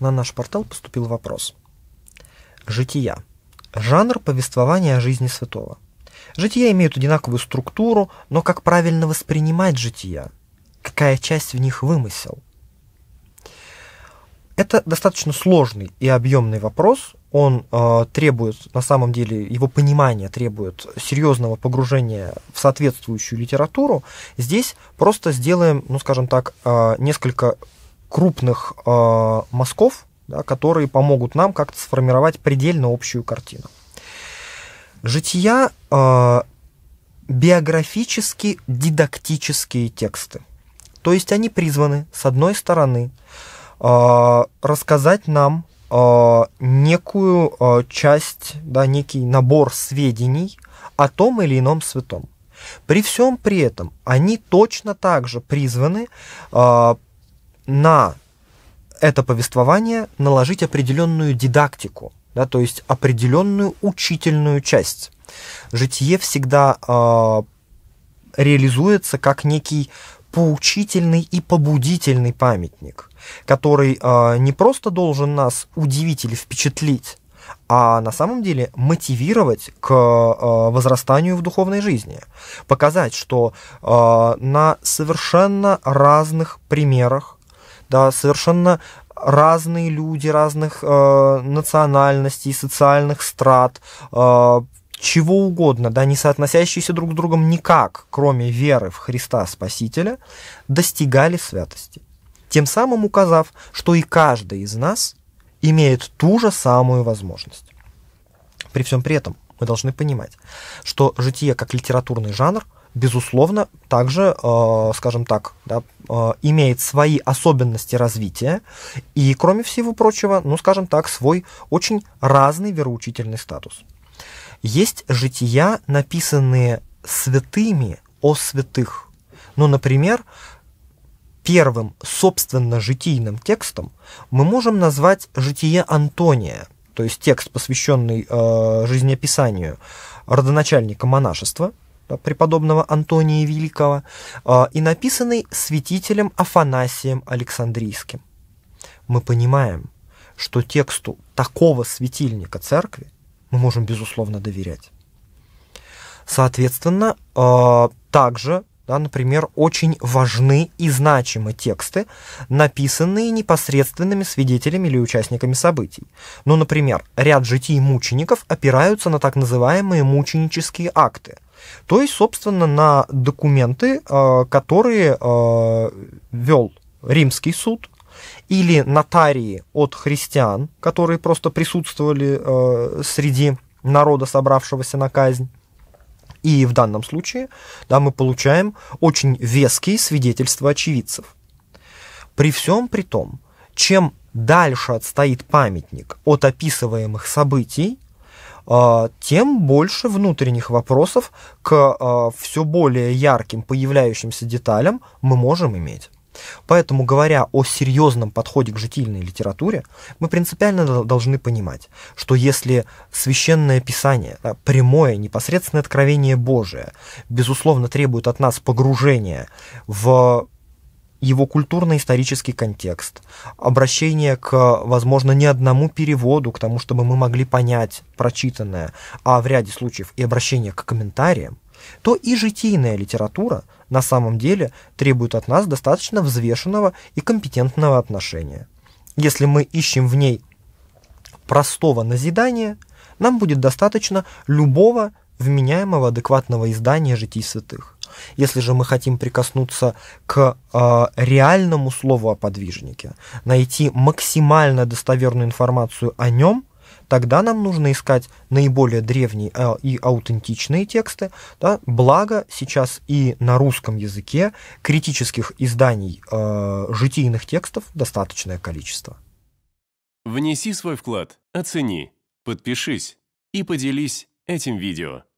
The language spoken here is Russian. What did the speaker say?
на наш портал поступил вопрос. Жития. Жанр повествования о жизни святого. Жития имеют одинаковую структуру, но как правильно воспринимать жития? Какая часть в них вымысел? Это достаточно сложный и объемный вопрос. Он э, требует, на самом деле, его понимание требует серьезного погружения в соответствующую литературу. Здесь просто сделаем, ну скажем так, э, несколько крупных э, мазков, да, которые помогут нам как-то сформировать предельно общую картину. Жития э, а, биографически дидактические тексты. То есть они призваны, с одной стороны, э, рассказать нам э, некую э, часть, да, некий набор сведений о том или ином святом. При всем при этом они точно так же призваны э, на это повествование наложить определенную дидактику, да, то есть определенную учительную часть. Житие всегда э, реализуется как некий поучительный и побудительный памятник, который э, не просто должен нас удивить или впечатлить, а на самом деле мотивировать к э, возрастанию в духовной жизни, показать, что э, на совершенно разных примерах да, совершенно разные люди разных э, национальностей, социальных страт, э, чего угодно, да, не соотносящиеся друг с другом никак, кроме веры в Христа Спасителя, достигали святости, тем самым указав, что и каждый из нас имеет ту же самую возможность. При всем при этом мы должны понимать, что житие как литературный жанр – безусловно, также, э, скажем так, да, э, имеет свои особенности развития и, кроме всего прочего, ну, скажем так, свой очень разный вероучительный статус. Есть жития, написанные святыми о святых. Ну, например, первым собственно житийным текстом мы можем назвать житие Антония, то есть текст, посвященный э, жизнеописанию родоначальника монашества – преподобного Антония Великого а, и написанный святителем Афанасием Александрийским. Мы понимаем, что тексту такого светильника церкви мы можем, безусловно, доверять. Соответственно, а, также да, например, очень важны и значимы тексты, написанные непосредственными свидетелями или участниками событий. Ну, например, ряд житий мучеников опираются на так называемые мученические акты, то есть, собственно, на документы, э, которые э, вел римский суд или нотарии от христиан, которые просто присутствовали э, среди народа, собравшегося на казнь. И в данном случае да, мы получаем очень веские свидетельства очевидцев. При всем при том, чем дальше отстоит памятник от описываемых событий, а, тем больше внутренних вопросов к а, все более ярким появляющимся деталям мы можем иметь. Поэтому, говоря о серьезном подходе к житийной литературе, мы принципиально должны понимать, что если священное писание, да, прямое, непосредственное откровение Божие, безусловно, требует от нас погружения в его культурно-исторический контекст, обращение к, возможно, не одному переводу, к тому, чтобы мы могли понять прочитанное, а в ряде случаев и обращение к комментариям, то и житийная литература на самом деле требует от нас достаточно взвешенного и компетентного отношения. Если мы ищем в ней простого назидания, нам будет достаточно любого вменяемого адекватного издания житий святых. Если же мы хотим прикоснуться к э, реальному слову о подвижнике, найти максимально достоверную информацию о нем – тогда нам нужно искать наиболее древние а, и аутентичные тексты. Да? Благо сейчас и на русском языке критических изданий э, а, житийных текстов достаточное количество. Внеси свой вклад, оцени, подпишись и поделись этим видео.